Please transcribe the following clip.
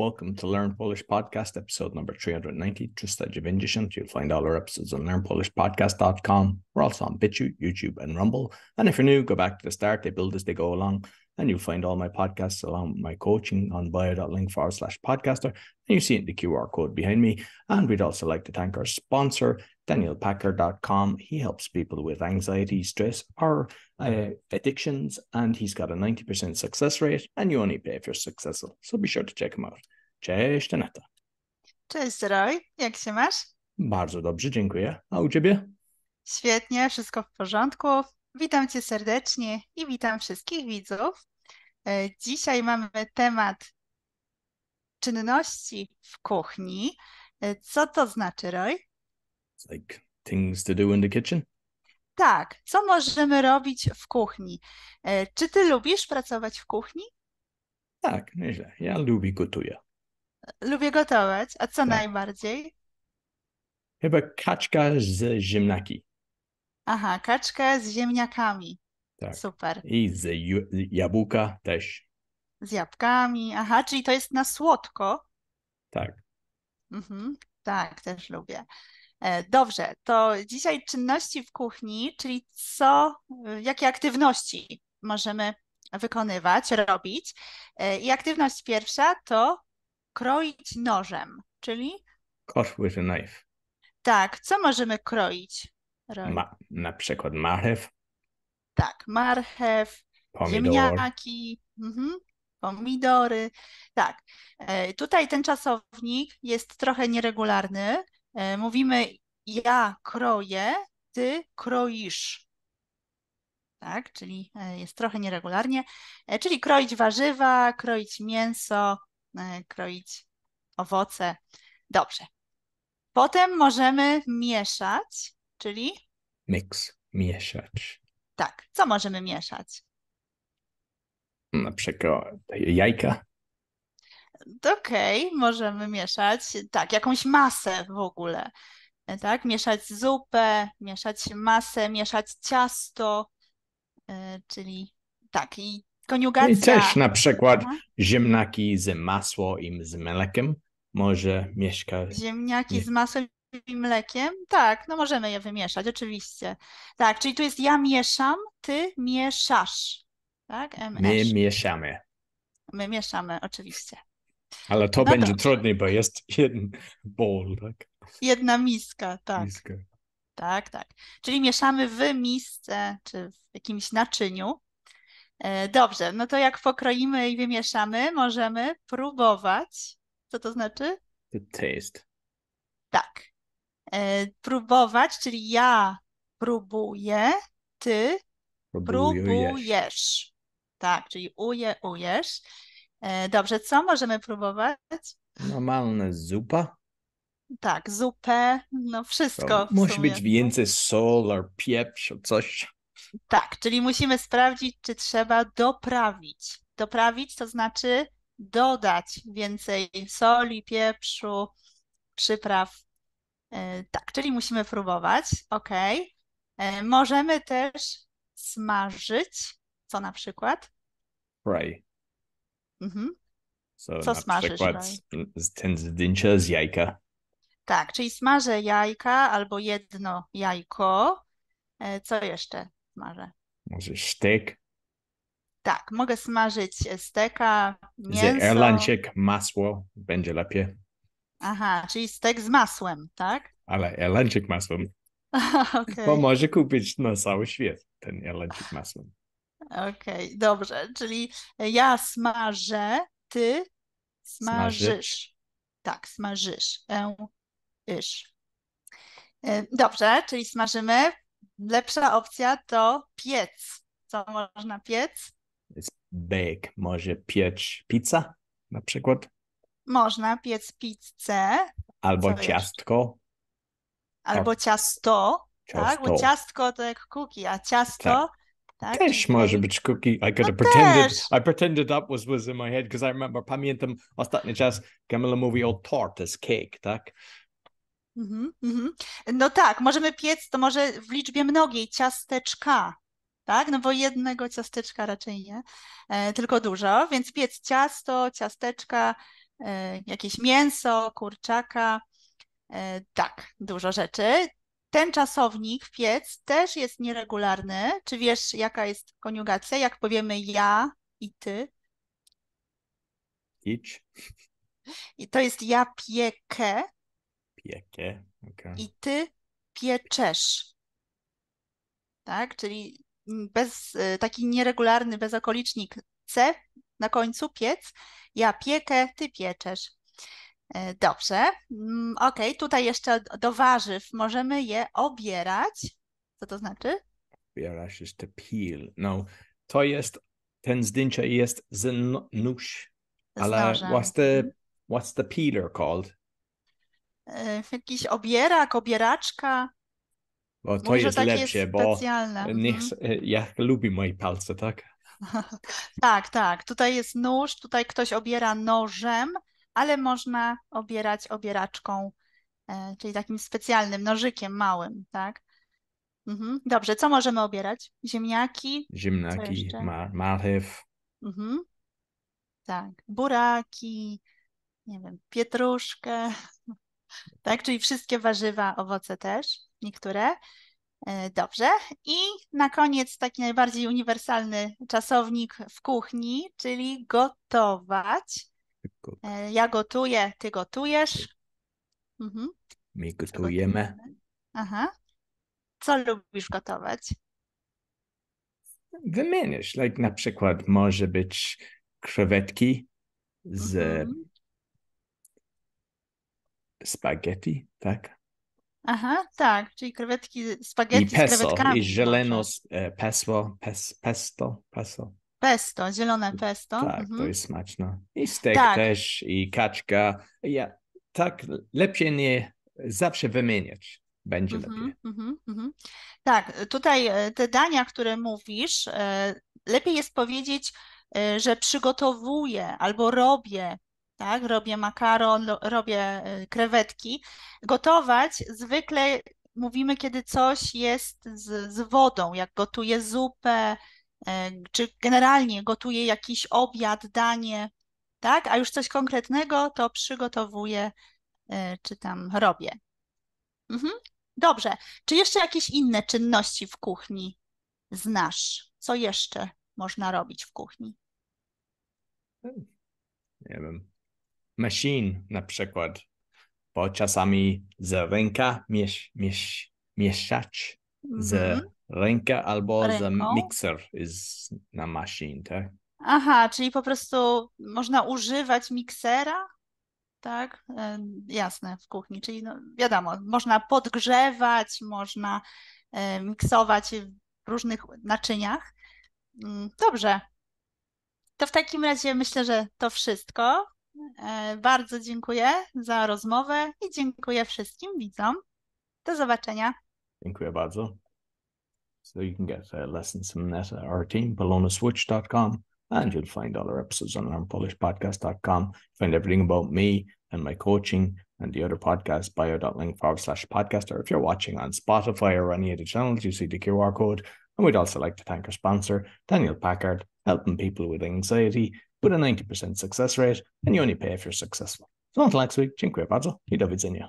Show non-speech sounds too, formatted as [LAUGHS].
Welcome to Learn Polish Podcast, episode number 390. Trista Javinjishant. You'll find all our episodes on learnpolishpodcast.com. We're also on BitChute, YouTube, and Rumble. And if you're new, go back to the start. They build as they go along. And you'll find all my podcasts along with um, my coaching on bio.link forward slash podcaster. And you see it in the QR code behind me. And we'd also like to thank our sponsor, danielpacker.com. He helps people with anxiety, stress, or uh, addictions, and he's got a 90% success rate, and you only pay if you're successful. So be sure to check him out. Cześć, Aneta. Cześć, Roy. Jak się masz? Bardzo dobrze, dziękuję. A u ciebie? Świetnie, wszystko w porządku. Witam Cię serdecznie i witam wszystkich widzów. E, dzisiaj mamy temat czynności w kuchni. E, co to znaczy, Roy? It's like things to do in the kitchen. Tak, co możemy robić w kuchni? E, czy ty lubisz pracować w kuchni? Tak, nieźle. Ja lubię gotuję. Lubię gotować, a co tak. najbardziej? Chyba kaczka z ziemniaki. Aha, kaczkę z ziemniakami. Tak. Super. I z jabłka też. Z jabłkami. Aha, czyli to jest na słodko. Tak. Mhm, tak, też lubię. E, dobrze, to dzisiaj czynności w kuchni, czyli co, jakie aktywności możemy wykonywać, robić. E, I aktywność pierwsza to kroić nożem, czyli. Cut with a knife. Tak, co możemy kroić? Ma, na przykład marchew. Tak, marchew, Pomidor. ziemniaki, mhm, pomidory. Tak. E, tutaj ten czasownik jest trochę nieregularny. E, mówimy ja kroję, ty kroisz. Tak, czyli e, jest trochę nieregularnie. Czyli kroić warzywa, kroić mięso, kroić owoce. Dobrze. Potem możemy mieszać czyli? Mix, mieszać. Tak, co możemy mieszać? Na przykład jajka. Okej, okay, możemy mieszać, tak, jakąś masę w ogóle. Tak, mieszać zupę, mieszać masę, mieszać ciasto, e, czyli tak, i koniugacja. I też na przykład Aha. ziemniaki z masło i z mlekiem może mieszkać. Ziemniaki Nie. z masłem i mlekiem? Tak, no możemy je wymieszać, oczywiście. Tak, czyli tu jest ja mieszam, ty mieszasz. Tak? My mieszamy. My mieszamy, oczywiście. Ale to no będzie trudniej, bo jest jeden bowl, tak? Jedna miska, tak. Miska. Tak, tak. Czyli mieszamy w misce czy w jakimś naczyniu. E, dobrze, no to jak pokroimy i wymieszamy, możemy próbować. Co to znaczy? The taste. Tak. E, próbować, czyli ja próbuję, ty próbujesz. Tak, czyli uje, ujesz. E, dobrze, co możemy próbować? Normalne zupa. Tak, zupę, no wszystko. musi być więcej solar, pieprz, coś. Tak, czyli musimy sprawdzić, czy trzeba doprawić. Doprawić to znaczy dodać więcej soli, pieprzu, przypraw E, tak, czyli musimy próbować. Ok. E, możemy też smażyć. Co na przykład? Fry. Mhm. So Co na smażysz? Przykład z, ten zdjęcia z jajka. Tak, czyli smażę jajka albo jedno jajko. E, co jeszcze smażę? Może steak. Tak, mogę smażyć steka, mięso. Z masło będzie lepiej. Aha, czyli stek z masłem, tak? Ale jelenczyk masłem. [LAUGHS] okay. Bo może kupić na cały świat ten jelenczyk masłem. Okej, okay, dobrze. Czyli ja smażę, ty smażysz. Tak, smażysz. E, isz. E, dobrze, czyli smażymy. Lepsza opcja to piec. Co można piec? It's bake. Może piecz pizza na przykład. Można piec pizzę. Albo Co ciastko. Wiesz? Albo ciasto, ciasto. Tak? Bo ciastko to jak cookie, a ciasto. Tak. Tak? Też może być cookie. I could no have pretended, I pretended that was, was in my head, because I remember, pamiętam ostatni czas Gamela mówi o tort as cake, tak? Mm -hmm. No tak, możemy piec, to może w liczbie mnogiej ciasteczka, tak? No bo jednego ciasteczka raczej nie, e, tylko dużo, więc piec ciasto, ciasteczka, E, jakieś mięso, kurczaka, e, tak, dużo rzeczy. Ten czasownik piec też jest nieregularny. Czy wiesz, jaka jest koniugacja? Jak powiemy ja i ty? Idź. I to jest ja piekę. Piekę. Okay. I ty pieczesz. Tak, czyli bez, e, taki nieregularny bezokolicznik C na końcu piec. Ja piekę, ty pieczesz. E, dobrze. Mm, ok, tutaj jeszcze do warzyw możemy je obierać. Co to znaczy? Obierasz jest peel. No, to jest, ten zdjęcie jest z nóż. Ale what's the, mhm. what's the peeler called? E, jakiś obierak, obieraczka. Bo to Może jest lepsze, niech, mhm. E, ja lubię moje palce, tak? [LAUGHS] tak, tak. Tutaj jest nóż, tutaj ktoś obiera nożem, ale można obierać obieraczką, e, czyli takim specjalnym nożykiem małym, tak? Mhm. Dobrze, co możemy obierać? Ziemniaki? Ziemniaki, marchew. Mhm. Tak, buraki, nie wiem, pietruszkę, [LAUGHS] tak, czyli wszystkie warzywa, owoce też, niektóre. E, dobrze. I na koniec taki najbardziej uniwersalny czasownik w kuchni, czyli gotować. E, ja gotuję, ty gotujesz. Mhm. My gotujemy. Aha. Co lubisz gotować? Wymienisz, like na przykład może być krewetki z mhm. spaghetti, tak? Aha, tak, czyli krewetki, spaghetti I peso, z krewetkami. I zieleno, pesło, pesto, pesto. Pesto, zielone mm, pesto. Tak, mhm. to jest smaczne. I steak tak. też, i kaczka. Ja, tak, lepiej nie zawsze wymieniać będzie mhm, lepiej. Mhm, mhm. Tak, tutaj e, te dania, które mówisz, e, lepiej jest powiedzieć, e, że przygotowuję albo robię tak? Robię makaron, robię e, krewetki. Gotować zwykle mówimy, kiedy coś jest z, z wodą, jak gotuję zupę, e, czy generalnie gotuję jakiś obiad, danie, tak? A już coś konkretnego to przygotowuję, e, czy tam robię. Mhm. Dobrze. Czy jeszcze jakieś inne czynności w kuchni znasz? Co jeszcze można robić w kuchni? Nie wiem machine na przykład, bo czasami z ręka miesz, miesz, mieszać z mhm. ręka albo z mixer is na machine, tak? Aha, czyli po prostu można używać miksera, tak? E, jasne, w kuchni, czyli no, wiadomo, można podgrzewać, można e, miksować w różnych naczyniach. Mm, dobrze. To w takim razie myślę, że to wszystko. Bardzo dziękuję za rozmowę i dziękuję wszystkim widzom. Do zobaczenia. Dziękuję bardzo. So you can get uh, lessons from Netta, our team, polonaswitch.com, and you'll find all our episodes on learnpolishpodcast.com. Find everything about me and my coaching and the other podcast, bio.link forward slash podcast. Or if you're watching on Spotify or any of the channels, you see the QR code. And we'd also like to thank our sponsor, Daniel Packard, helping people with anxiety with a 90% success rate, and you only pay if you're successful. So until next week, dziękuję bardzo i do widzenia.